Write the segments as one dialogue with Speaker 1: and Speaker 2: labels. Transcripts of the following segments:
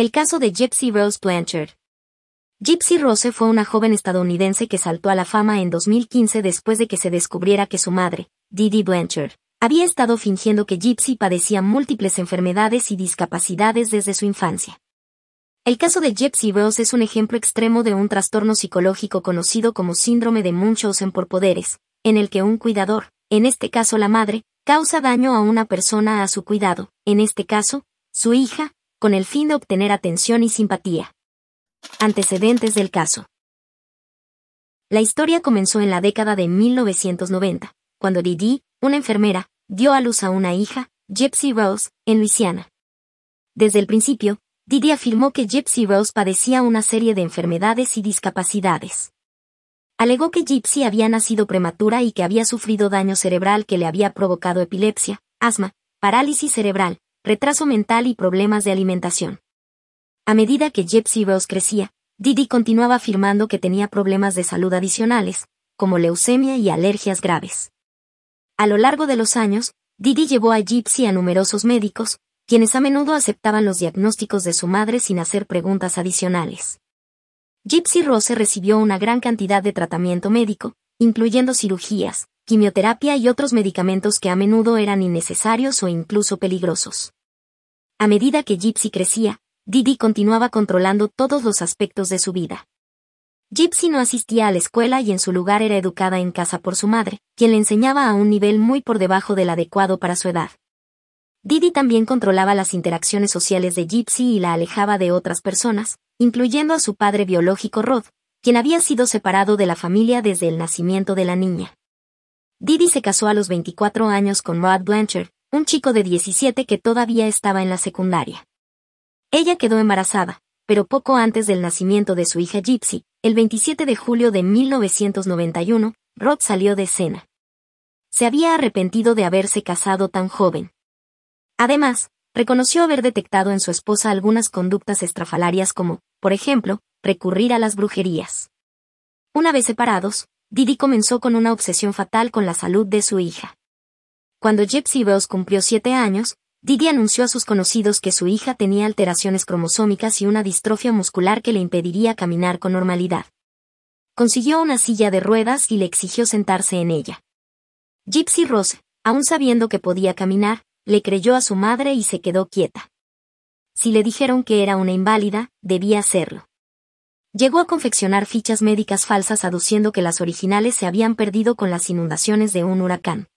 Speaker 1: El caso de Gypsy Rose Blanchard. Gypsy Rose fue una joven estadounidense que saltó a la fama en 2015 después de que se descubriera que su madre, Didi Blanchard, había estado fingiendo que Gypsy padecía múltiples enfermedades y discapacidades desde su infancia. El caso de Gypsy Rose es un ejemplo extremo de un trastorno psicológico conocido como síndrome de Munchausen por poderes, en el que un cuidador, en este caso la madre, causa daño a una persona a su cuidado, en este caso, su hija, con el fin de obtener atención y simpatía. Antecedentes del caso. La historia comenzó en la década de 1990, cuando Didi, una enfermera, dio a luz a una hija, Gypsy Rose, en Luisiana. Desde el principio, Didi afirmó que Gypsy Rose padecía una serie de enfermedades y discapacidades. Alegó que Gypsy había nacido prematura y que había sufrido daño cerebral que le había provocado epilepsia, asma, parálisis cerebral, retraso mental y problemas de alimentación. A medida que Gypsy Rose crecía, Didi continuaba afirmando que tenía problemas de salud adicionales, como leucemia y alergias graves. A lo largo de los años, Didi llevó a Gypsy a numerosos médicos, quienes a menudo aceptaban los diagnósticos de su madre sin hacer preguntas adicionales. Gypsy Rose recibió una gran cantidad de tratamiento médico, incluyendo cirugías, quimioterapia y otros medicamentos que a menudo eran innecesarios o incluso peligrosos. A medida que Gypsy crecía, Didi continuaba controlando todos los aspectos de su vida. Gypsy no asistía a la escuela y en su lugar era educada en casa por su madre, quien le enseñaba a un nivel muy por debajo del adecuado para su edad. Didi también controlaba las interacciones sociales de Gypsy y la alejaba de otras personas, incluyendo a su padre biológico Rod, quien había sido separado de la familia desde el nacimiento de la niña. Didi se casó a los 24 años con Rod Blanchard, un chico de 17 que todavía estaba en la secundaria. Ella quedó embarazada, pero poco antes del nacimiento de su hija Gypsy, el 27 de julio de 1991, Rod salió de escena. Se había arrepentido de haberse casado tan joven. Además, reconoció haber detectado en su esposa algunas conductas estrafalarias como, por ejemplo, recurrir a las brujerías. Una vez separados, Didi comenzó con una obsesión fatal con la salud de su hija. Cuando Gypsy Rose cumplió siete años, Didi anunció a sus conocidos que su hija tenía alteraciones cromosómicas y una distrofia muscular que le impediría caminar con normalidad. Consiguió una silla de ruedas y le exigió sentarse en ella. Gypsy Rose, aún sabiendo que podía caminar, le creyó a su madre y se quedó quieta. Si le dijeron que era una inválida, debía hacerlo. Llegó a confeccionar fichas médicas falsas aduciendo que las originales se habían perdido con las inundaciones de un huracán.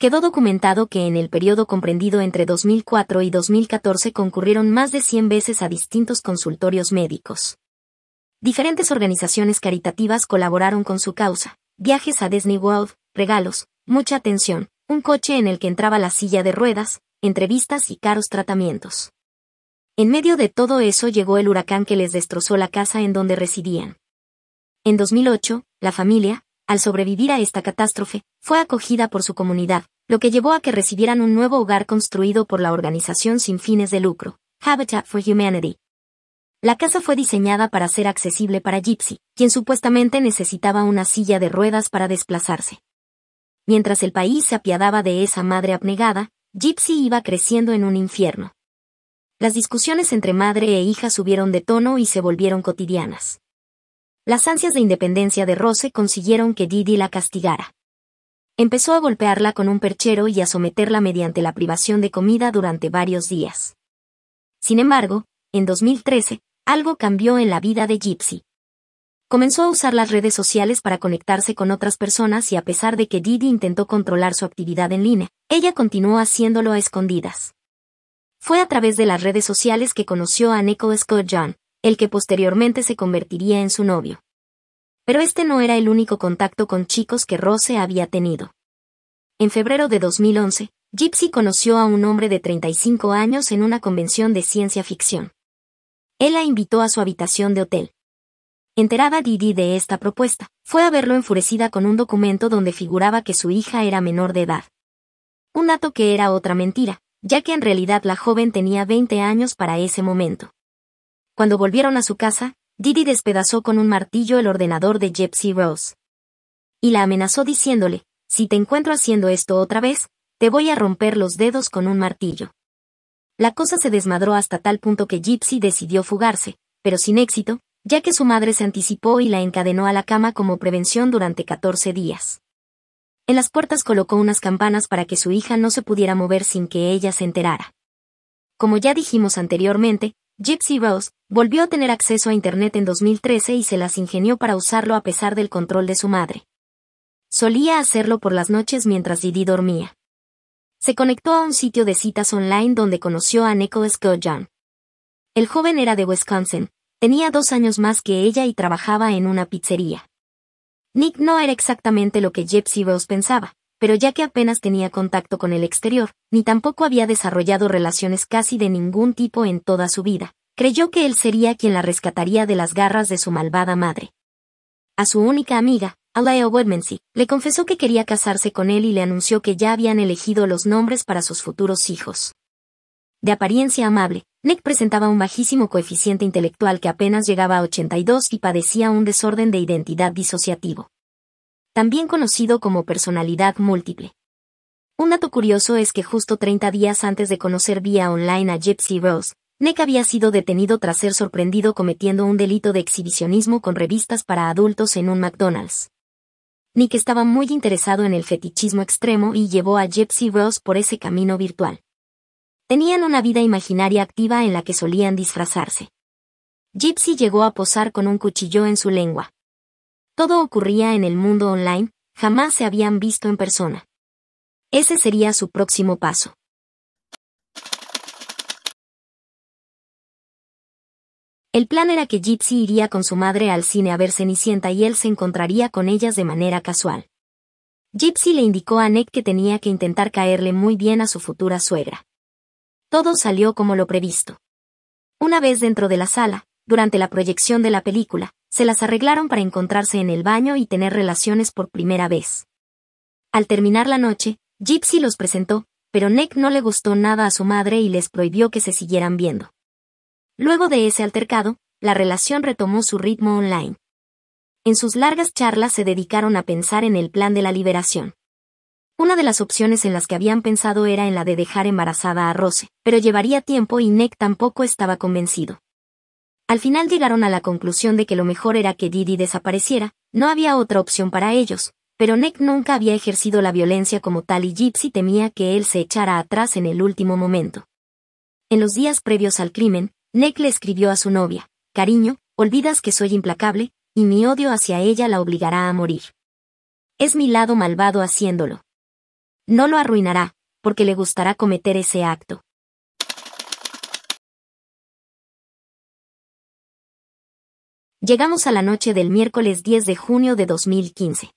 Speaker 1: Quedó documentado que en el periodo comprendido entre 2004 y 2014 concurrieron más de 100 veces a distintos consultorios médicos. Diferentes organizaciones caritativas colaboraron con su causa. Viajes a Disney World, regalos, mucha atención, un coche en el que entraba la silla de ruedas, entrevistas y caros tratamientos. En medio de todo eso llegó el huracán que les destrozó la casa en donde residían. En 2008, la familia, al sobrevivir a esta catástrofe, fue acogida por su comunidad, lo que llevó a que recibieran un nuevo hogar construido por la organización sin fines de lucro, Habitat for Humanity. La casa fue diseñada para ser accesible para Gypsy, quien supuestamente necesitaba una silla de ruedas para desplazarse. Mientras el país se apiadaba de esa madre abnegada, Gypsy iba creciendo en un infierno. Las discusiones entre madre e hija subieron de tono y se volvieron cotidianas. Las ansias de independencia de Rose consiguieron que Didi la castigara. Empezó a golpearla con un perchero y a someterla mediante la privación de comida durante varios días. Sin embargo, en 2013, algo cambió en la vida de Gypsy. Comenzó a usar las redes sociales para conectarse con otras personas y a pesar de que Didi intentó controlar su actividad en línea, ella continuó haciéndolo a escondidas. Fue a través de las redes sociales que conoció a Nico Scott John, el que posteriormente se convertiría en su novio. Pero este no era el único contacto con chicos que Rose había tenido. En febrero de 2011, Gypsy conoció a un hombre de 35 años en una convención de ciencia ficción. Él la invitó a su habitación de hotel. Enterada Didi de esta propuesta, fue a verlo enfurecida con un documento donde figuraba que su hija era menor de edad. Un dato que era otra mentira, ya que en realidad la joven tenía 20 años para ese momento. Cuando volvieron a su casa, Didi despedazó con un martillo el ordenador de Gypsy Rose. Y la amenazó diciéndole, si te encuentro haciendo esto otra vez, te voy a romper los dedos con un martillo. La cosa se desmadró hasta tal punto que Gypsy decidió fugarse, pero sin éxito, ya que su madre se anticipó y la encadenó a la cama como prevención durante 14 días. En las puertas colocó unas campanas para que su hija no se pudiera mover sin que ella se enterara. Como ya dijimos anteriormente, Gypsy Rose volvió a tener acceso a Internet en 2013 y se las ingenió para usarlo a pesar del control de su madre. Solía hacerlo por las noches mientras Didi dormía. Se conectó a un sitio de citas online donde conoció a Nicholas Gojan. El joven era de Wisconsin, tenía dos años más que ella y trabajaba en una pizzería. Nick no era exactamente lo que Gypsy Rose pensaba, pero ya que apenas tenía contacto con el exterior, ni tampoco había desarrollado relaciones casi de ningún tipo en toda su vida, creyó que él sería quien la rescataría de las garras de su malvada madre. A su única amiga, Alaya Wedmancy, le confesó que quería casarse con él y le anunció que ya habían elegido los nombres para sus futuros hijos. De apariencia amable, Nick presentaba un bajísimo coeficiente intelectual que apenas llegaba a 82 y padecía un desorden de identidad disociativo. También conocido como personalidad múltiple. Un dato curioso es que justo 30 días antes de conocer vía online a Gypsy Rose, Nick había sido detenido tras ser sorprendido cometiendo un delito de exhibicionismo con revistas para adultos en un McDonald's. Nick estaba muy interesado en el fetichismo extremo y llevó a Gypsy Rose por ese camino virtual. Tenían una vida imaginaria activa en la que solían disfrazarse. Gypsy llegó a posar con un cuchillo en su lengua. Todo ocurría en el mundo online, jamás se habían visto en persona. Ese sería su próximo paso. El plan era que Gypsy iría con su madre al cine a ver Cenicienta y él se encontraría con ellas de manera casual. Gypsy le indicó a Nick que tenía que intentar caerle muy bien a su futura suegra. Todo salió como lo previsto. Una vez dentro de la sala, durante la proyección de la película, se las arreglaron para encontrarse en el baño y tener relaciones por primera vez. Al terminar la noche, Gypsy los presentó, pero Nick no le gustó nada a su madre y les prohibió que se siguieran viendo. Luego de ese altercado, la relación retomó su ritmo online. En sus largas charlas se dedicaron a pensar en el plan de la liberación. Una de las opciones en las que habían pensado era en la de dejar embarazada a Rose, pero llevaría tiempo y Nick tampoco estaba convencido. Al final llegaron a la conclusión de que lo mejor era que Didi desapareciera, no había otra opción para ellos, pero Nick nunca había ejercido la violencia como tal y Gypsy temía que él se echara atrás en el último momento. En los días previos al crimen, Nick le escribió a su novia, Cariño, olvidas que soy implacable, y mi odio hacia ella la obligará a morir. Es mi lado malvado haciéndolo. No lo arruinará, porque le gustará cometer ese acto. Llegamos a la noche del miércoles 10 de junio de 2015.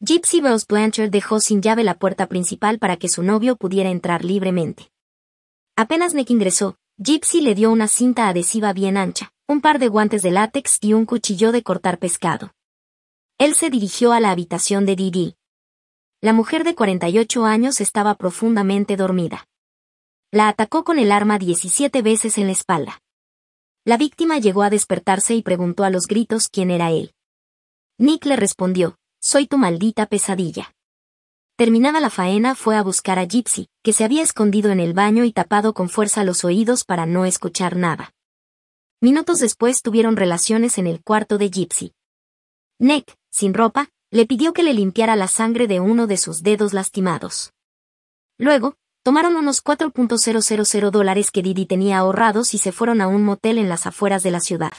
Speaker 1: Gypsy Rose Blanchard dejó sin llave la puerta principal para que su novio pudiera entrar libremente. Apenas Nick ingresó, Gypsy le dio una cinta adhesiva bien ancha, un par de guantes de látex y un cuchillo de cortar pescado. Él se dirigió a la habitación de Didi, la mujer de 48 años estaba profundamente dormida. La atacó con el arma 17 veces en la espalda. La víctima llegó a despertarse y preguntó a los gritos quién era él. Nick le respondió, soy tu maldita pesadilla. Terminada la faena fue a buscar a Gypsy, que se había escondido en el baño y tapado con fuerza los oídos para no escuchar nada. Minutos después tuvieron relaciones en el cuarto de Gypsy. Nick, sin ropa, le pidió que le limpiara la sangre de uno de sus dedos lastimados. Luego, tomaron unos 4.000 dólares que Didi tenía ahorrados y se fueron a un motel en las afueras de la ciudad.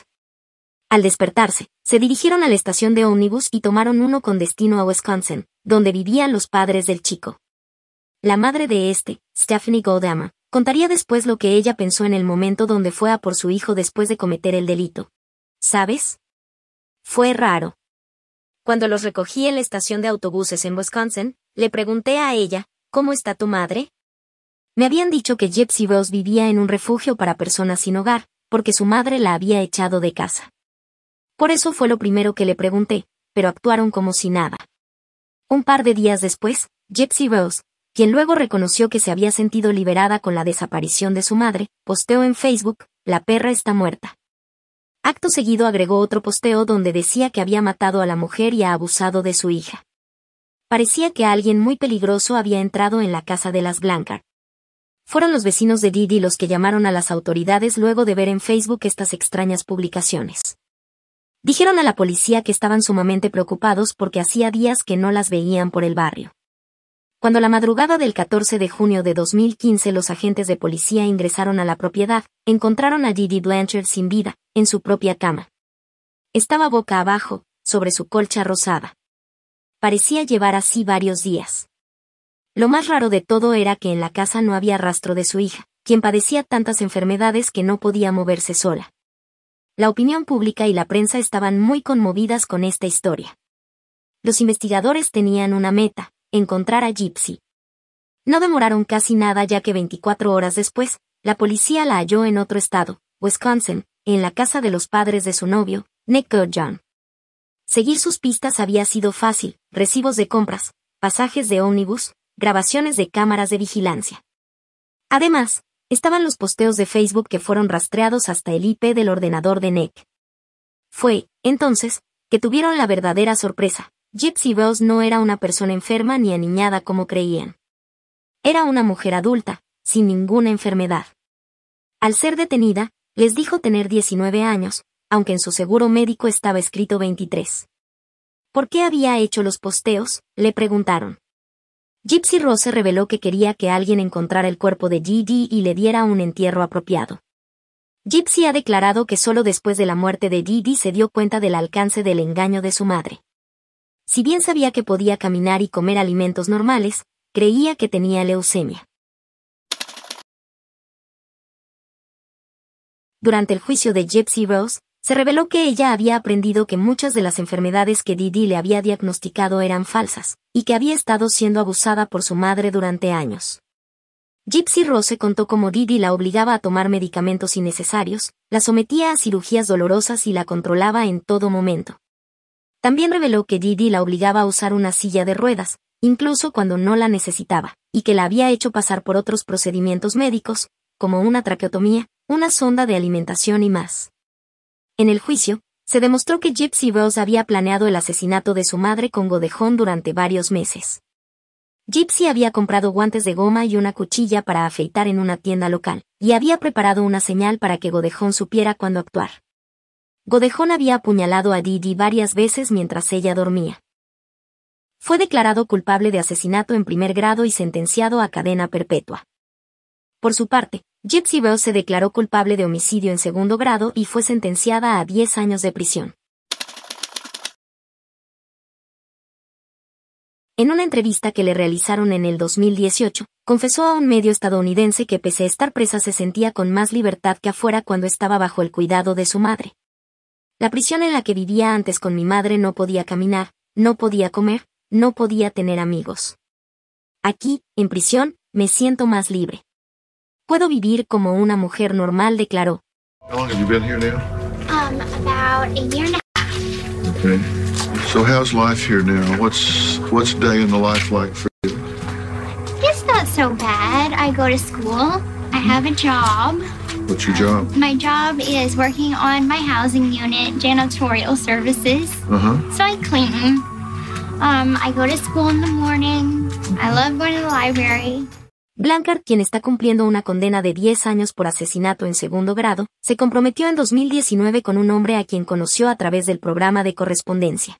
Speaker 1: Al despertarse, se dirigieron a la estación de ómnibus y tomaron uno con destino a Wisconsin, donde vivían los padres del chico. La madre de este, Stephanie Goldama, contaría después lo que ella pensó en el momento donde fue a por su hijo después de cometer el delito. ¿Sabes? Fue raro. Cuando los recogí en la estación de autobuses en Wisconsin, le pregunté a ella, ¿cómo está tu madre? Me habían dicho que Gypsy Rose vivía en un refugio para personas sin hogar, porque su madre la había echado de casa. Por eso fue lo primero que le pregunté, pero actuaron como si nada. Un par de días después, Gypsy Rose, quien luego reconoció que se había sentido liberada con la desaparición de su madre, posteó en Facebook, La perra está muerta. Acto seguido agregó otro posteo donde decía que había matado a la mujer y ha abusado de su hija. Parecía que alguien muy peligroso había entrado en la casa de las Blancard. Fueron los vecinos de Didi los que llamaron a las autoridades luego de ver en Facebook estas extrañas publicaciones. Dijeron a la policía que estaban sumamente preocupados porque hacía días que no las veían por el barrio. Cuando la madrugada del 14 de junio de 2015 los agentes de policía ingresaron a la propiedad, encontraron a Didi Blanchard sin vida, en su propia cama. Estaba boca abajo, sobre su colcha rosada. Parecía llevar así varios días. Lo más raro de todo era que en la casa no había rastro de su hija, quien padecía tantas enfermedades que no podía moverse sola. La opinión pública y la prensa estaban muy conmovidas con esta historia. Los investigadores tenían una meta, encontrar a Gypsy. No demoraron casi nada ya que 24 horas después, la policía la halló en otro estado, Wisconsin, en la casa de los padres de su novio, Nick John Seguir sus pistas había sido fácil, recibos de compras, pasajes de ómnibus, grabaciones de cámaras de vigilancia. Además, estaban los posteos de Facebook que fueron rastreados hasta el IP del ordenador de Nick. Fue, entonces, que tuvieron la verdadera sorpresa. Gypsy Rose no era una persona enferma ni aniñada como creían. Era una mujer adulta, sin ninguna enfermedad. Al ser detenida, les dijo tener 19 años, aunque en su seguro médico estaba escrito 23. ¿Por qué había hecho los posteos? le preguntaron. Gypsy Rose reveló que quería que alguien encontrara el cuerpo de Gigi y le diera un entierro apropiado. Gypsy ha declarado que solo después de la muerte de Gigi se dio cuenta del alcance del engaño de su madre. Si bien sabía que podía caminar y comer alimentos normales, creía que tenía leucemia. durante el juicio de Gypsy Rose, se reveló que ella había aprendido que muchas de las enfermedades que Didi le había diagnosticado eran falsas, y que había estado siendo abusada por su madre durante años. Gypsy Rose contó cómo Didi la obligaba a tomar medicamentos innecesarios, la sometía a cirugías dolorosas y la controlaba en todo momento. También reveló que Didi la obligaba a usar una silla de ruedas, incluso cuando no la necesitaba, y que la había hecho pasar por otros procedimientos médicos, como una traqueotomía, una sonda de alimentación y más. En el juicio, se demostró que Gypsy Rose había planeado el asesinato de su madre con godejón durante varios meses. Gypsy había comprado guantes de goma y una cuchilla para afeitar en una tienda local, y había preparado una señal para que Godejón supiera cuándo actuar. Godejón había apuñalado a Didi varias veces mientras ella dormía. Fue declarado culpable de asesinato en primer grado y sentenciado a cadena perpetua. Por su parte, Gypsy Rose se declaró culpable de homicidio en segundo grado y fue sentenciada a 10 años de prisión. En una entrevista que le realizaron en el 2018, confesó a un medio estadounidense que pese a estar presa se sentía con más libertad que afuera cuando estaba bajo el cuidado de su madre. La prisión en la que vivía antes con mi madre no podía caminar, no podía comer, no podía tener amigos. Aquí, en prisión, me siento más libre. Puedo vivir como una mujer normal, declaró. How long have you been here now? Um, about a year and a half. Okay. So how's life here now? What's what's day in the life like for you? It's not so bad. I go to school. I have a job. What's your job? Um, my job is working on my housing unit, janitorial services. Uh-huh. So I clean. Um, I go to school in the morning. I love going to the library. Blancard, quien está cumpliendo una condena de 10 años por asesinato en segundo grado, se comprometió en 2019 con un hombre a quien conoció a través del programa de correspondencia.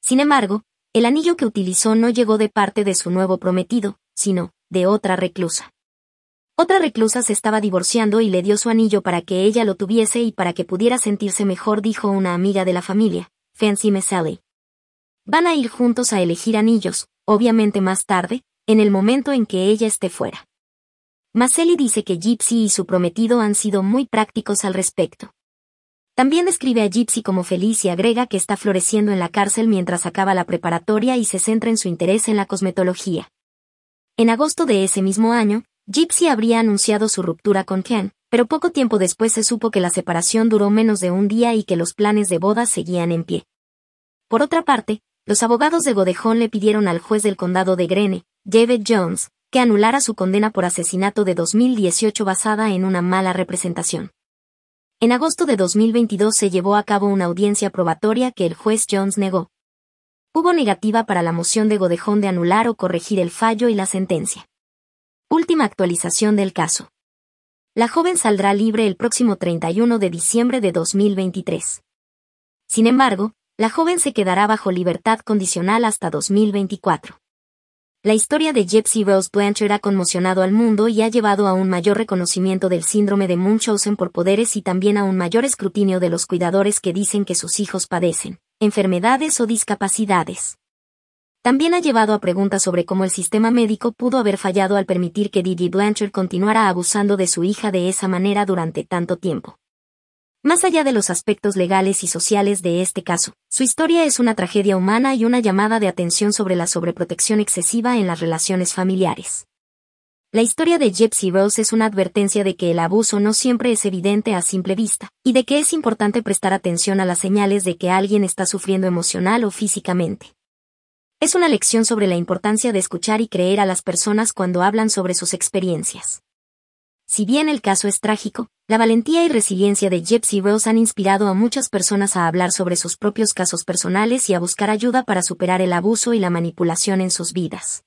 Speaker 1: Sin embargo, el anillo que utilizó no llegó de parte de su nuevo prometido, sino, de otra reclusa. Otra reclusa se estaba divorciando y le dio su anillo para que ella lo tuviese y para que pudiera sentirse mejor, dijo una amiga de la familia, Fancy Meseli. Van a ir juntos a elegir anillos, obviamente más tarde, en el momento en que ella esté fuera. Maselli dice que Gypsy y su prometido han sido muy prácticos al respecto. También describe a Gypsy como feliz y agrega que está floreciendo en la cárcel mientras acaba la preparatoria y se centra en su interés en la cosmetología. En agosto de ese mismo año, Gypsy habría anunciado su ruptura con Ken, pero poco tiempo después se supo que la separación duró menos de un día y que los planes de boda seguían en pie. Por otra parte, los abogados de Godejón le pidieron al juez del condado de Grene, David Jones, que anulara su condena por asesinato de 2018 basada en una mala representación. En agosto de 2022 se llevó a cabo una audiencia probatoria que el juez Jones negó. Hubo negativa para la moción de Godejón de anular o corregir el fallo y la sentencia. Última actualización del caso. La joven saldrá libre el próximo 31 de diciembre de 2023. Sin embargo, la joven se quedará bajo libertad condicional hasta 2024. La historia de Gypsy Rose Blanchard ha conmocionado al mundo y ha llevado a un mayor reconocimiento del síndrome de Munchausen por poderes y también a un mayor escrutinio de los cuidadores que dicen que sus hijos padecen enfermedades o discapacidades. También ha llevado a preguntas sobre cómo el sistema médico pudo haber fallado al permitir que Didi Blanchard continuara abusando de su hija de esa manera durante tanto tiempo. Más allá de los aspectos legales y sociales de este caso, su historia es una tragedia humana y una llamada de atención sobre la sobreprotección excesiva en las relaciones familiares. La historia de Gypsy Rose es una advertencia de que el abuso no siempre es evidente a simple vista, y de que es importante prestar atención a las señales de que alguien está sufriendo emocional o físicamente. Es una lección sobre la importancia de escuchar y creer a las personas cuando hablan sobre sus experiencias. Si bien el caso es trágico, la valentía y resiliencia de Gypsy Rose han inspirado a muchas personas a hablar sobre sus propios casos personales y a buscar ayuda para superar el abuso y la manipulación en sus vidas.